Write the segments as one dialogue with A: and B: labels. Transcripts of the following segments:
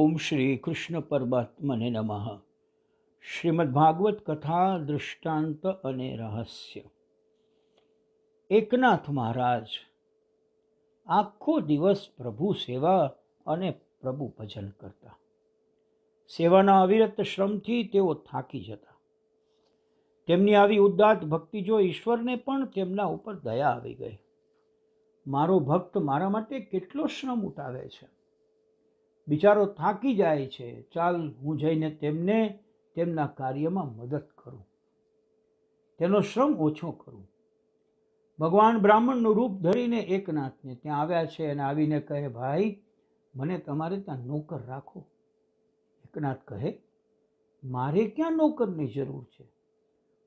A: ઓમ શ્રી કૃષ્ણ પરમાત્મને નમઃ શ્રીમદ ભાગવત કથા દૃષ્ટાંત અને રહસ્ય એકનાથ મહારાજ આખો દિવસ પ્રભુ સેવા અને પ્રભુ ભજન કરતા સેવાના અવિરત શ્રમથી તેઓ થાકી જતા તેમની આવી ઉદાત ભક્તિ જો ઈશ્વરને પણ તેમના ઉપર દયા આવી ગઈ મારો ભક્ત મારા માટે કેટલો શ્રમ ઉઠાવે છે બિચારો થાકી જાય છે ચાલ હું જઈને તેમને તેમના કાર્યમાં મદદ કરું તેનો શ્રમ ઓછો કરું ભગવાન બ્રાહ્મણનું રૂપ ધરીને એકનાથને ત્યાં આવ્યા છે અને આવીને કહે ભાઈ મને તમારે ત્યાં નોકર રાખો એકનાથ કહે મારે ક્યાં નોકરની જરૂર છે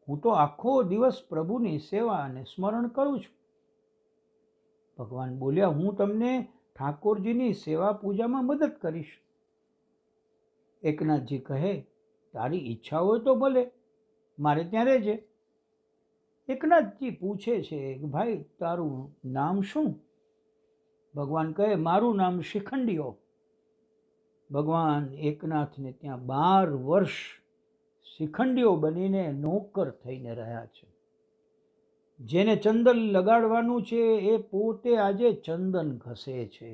A: હું તો આખો દિવસ પ્રભુની સેવા અને સ્મરણ કરું છું ભગવાન બોલ્યા હું તમને ઠાકોરજીની સેવા પૂજામાં મદદ કરીશ એકનાથજી કહે તારી ઈચ્છા હોય તો ભલે મારે ત્યાં રહેજે એકનાથજી પૂછે છે કે ભાઈ તારું નામ શું ભગવાન કહે મારું નામ શિખંડીઓ ભગવાન એકનાથને ત્યાં બાર વર્ષ શિખંડીઓ બનીને નોકર થઈને રહ્યા છે જેને ચંદન લગાડવાનું છે એ પોતે આજે ચંદન ઘસે છે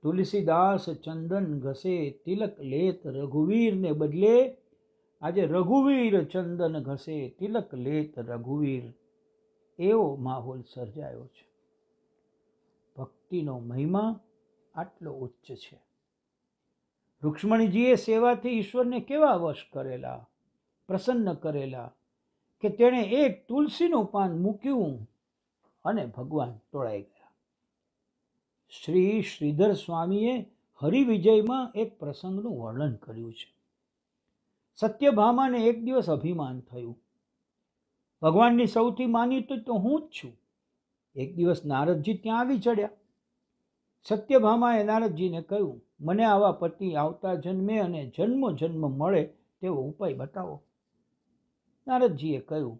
A: તુલસીદાસ ચંદન ઘસે તિલક લેત રઘુવીરને બદલે આજે રઘુવીર ચંદન ઘસે તિલક લેત રઘુવીર એવો માહોલ સર્જાયો છે ભક્તિનો મહિમા આટલો ઉચ્ચ છે રૂક્ષ્મણીજીએ સેવાથી ઈશ્વરને કેવા વશ કરેલા પ્રસન્ન કરેલા કે તેણે એક તુલસીનું પાન મૂક્યું અને ભગવાન તોળાઈ ગયા શ્રી શ્રીધર સ્વામીએ હરિવિજયમાં એક પ્રસંગનું વર્ણન કર્યું છે સત્યભામાને એક દિવસ અભિમાન થયું ભગવાનની સૌથી માનીતો તો હું જ છું એક દિવસ નારદજી ત્યાં આવી ચડ્યા સત્યભામાએ નારદજીને કહ્યું મને આવા પતિ આવતા જન્મે અને જન્મ જન્મ મળે તેવો ઉપાય બતાવો નારદજીએ કહ્યું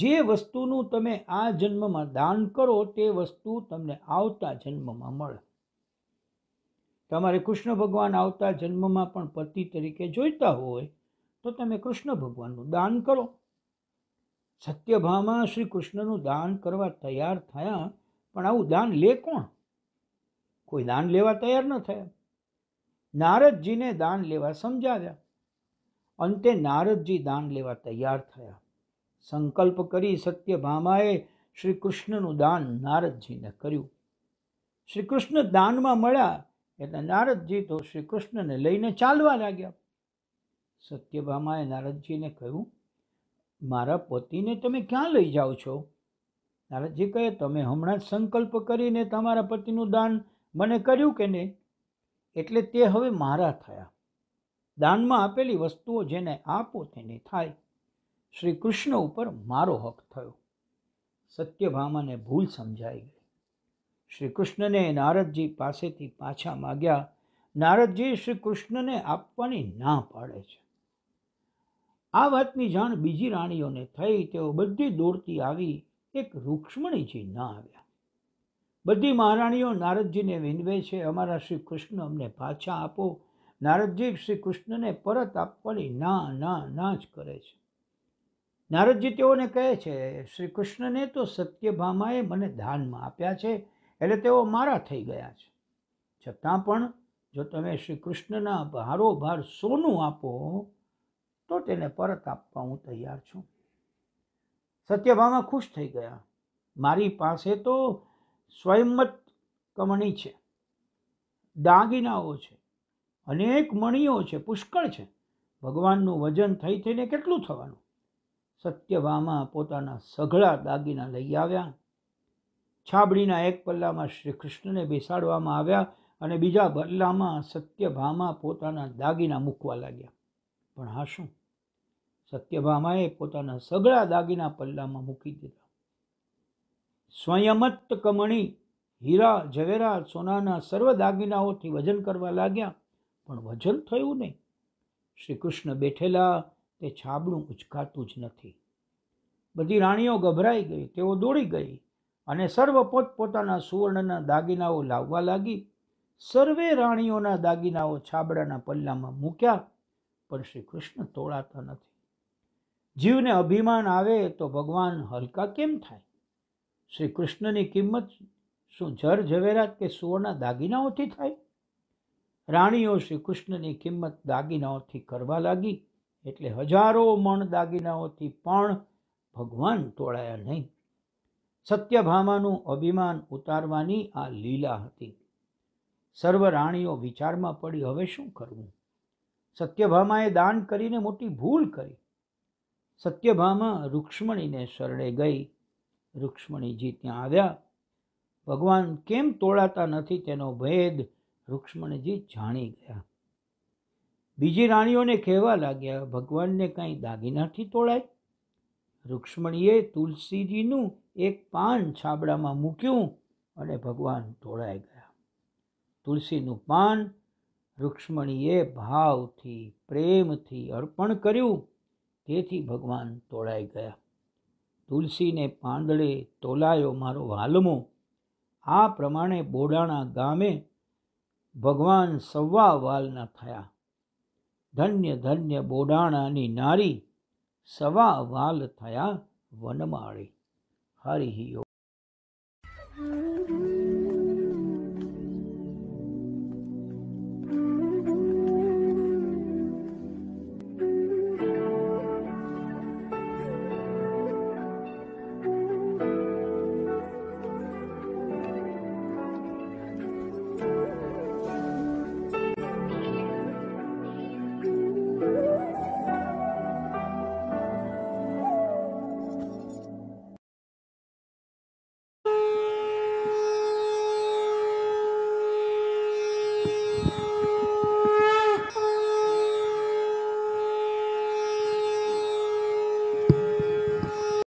A: જે વસ્તુનું તમે આ જન્મમાં દાન કરો તે વસ્તુ તમને આવતા જન્મમાં મળે તમારે કૃષ્ણ ભગવાન આવતા જન્મમાં પણ પતિ તરીકે જોઈતા હોય તો તમે કૃષ્ણ ભગવાનનું દાન કરો સત્યભામાં શ્રી કૃષ્ણનું દાન કરવા તૈયાર થયા પણ આવું દાન લે કોણ કોઈ દાન લેવા તૈયાર ન થયા નારદજીને દાન લેવા સમજાવ્યા અંતે નારદજી દાન લેવા તૈયાર થયા સંકલ્પ કરી સત્યભામાએ શ્રી કૃષ્ણનું દાન નારદજીને કર્યું શ્રી કૃષ્ણ દાનમાં મળ્યા એટલે નારદજી તો શ્રી કૃષ્ણને લઈને ચાલવા લાગ્યા સત્યભામાએ નારદજીને કહ્યું મારા પતિને તમે ક્યાં લઈ જાઓ છો નારદજી કહે તમે હમણાં જ સંકલ્પ કરીને તમારા પતિનું દાન મને કર્યું કે નહીં એટલે તે હવે મારા થયા દાનમાં આપેલી વસ્તુઓ જેને આપો તેને થાય શ્રી કૃષ્ણ ઉપર મારો હક થયો સત્યભામાને ભૂલ સમજાઈ ગઈ શ્રી કૃષ્ણને નારદજી પાસેથી પાછા માગ્યા નારદજી શ્રી કૃષ્ણને આપવાની ના પાડે છે આ વાતની જાણ બીજી રાણીઓને થઈ તેઓ બધી દોડતી આવી એક રૂક્ષ્મણીજી ના આવ્યા બધી મહારાણીઓ નારદજીને વિનવે છે અમારા શ્રી કૃષ્ણ અમને પાછા આપો નારદજી શ્રી કૃષ્ણને પરત આપવાની ના ના ના જ કરે છે નારદજી તેઓને કહે છે શ્રી કૃષ્ણને તો સત્યભામાએ મને દાનમાં આપ્યા છે એટલે તેઓ મારા થઈ ગયા છે છતાં પણ જો તમે શ્રી કૃષ્ણના ભારો ભાર સોનું આપો તો તેને પરત આપવા હું તૈયાર છું સત્યભામા ખુશ થઈ ગયા મારી પાસે તો સ્વયંમત કમણી છે દાગીનાઓ છે અનેક મણીઓ છે પુષ્કળ છે ભગવાનનું વજન થઈ થઈને કેટલું થવાનું સત્યભામા પોતાના સઘળા દાગીના લઈ આવ્યા છાબડીના એક પલ્લામાં શ્રી કૃષ્ણને બેસાડવામાં આવ્યા અને બીજા પલ્લામાં સત્યભામાં પોતાના દાગીના મૂકવા લાગ્યા પણ હા શું સત્યભામાએ પોતાના સઘળા દાગીના પલ્લામાં મૂકી દીધા સ્વયમત કમણી હીરા ઝવેરા સોનાના સર્વ દાગીનાઓથી વજન કરવા લાગ્યા પણ વજન થયું નહીં શ્રી કૃષ્ણ બેઠેલા તે છાબડું ઉચકાતું જ નથી બધી રાણીઓ ગભરાઈ ગઈ તેઓ દોડી ગઈ અને સર્વ પોતપોતાના સુવર્ણના દાગીનાઓ લાવવા લાગી સર્વે રાણીઓના દાગીનાઓ છાબડાના પલ્લામાં મૂક્યા પણ શ્રી કૃષ્ણ તોળાતા નથી જીવને અભિમાન આવે તો ભગવાન હલકા કેમ થાય શ્રી કૃષ્ણની કિંમત શું જર ઝવેરાત કે સુવર્ણ દાગીનાઓથી થાય રાણીઓ શ્રી કૃષ્ણની કિંમત દાગીનાઓથી કરવા લાગી એટલે હજારો મણ દાગીનાઓથી પણ ભગવાન તોળાયા નહીં સત્યભામાનું અભિમાન ઉતારવાની આ લીલા હતી સર્વ રાણીઓ વિચારમાં પડી હવે શું કરવું સત્યભામાએ દાન કરીને મોટી ભૂલ કરી સત્યભામા રુક્ષ્મણીને શરણે ગઈ રુક્ષ્મણીજી ત્યાં આવ્યા ભગવાન કેમ તોળાતા નથી તેનો ભેદ રુક્ષ્મણજી જાણી ગયા બીજી રાણીઓને કહેવા લાગ્યા ભગવાનને કાંઈ દાગીનાથી તોડાય રુક્ષ્મણીએ તુલસીજીનું એક પાન છાબડામાં મૂક્યું અને ભગવાન તોળાઈ ગયા તુલસીનું પાન રુક્ષ્મણીએ ભાવથી પ્રેમથી અર્પણ કર્યું તેથી ભગવાન તોળાઈ ગયા તુલસીને પાંદડે તોલાયો મારો વાલમો આ પ્રમાણે બોડાણા ગામે ભગવાન સવા વાલના થયા ધન્ય ધન્ય બોડાણાની નારી સવા વાલ થયા વનમાળી હરિ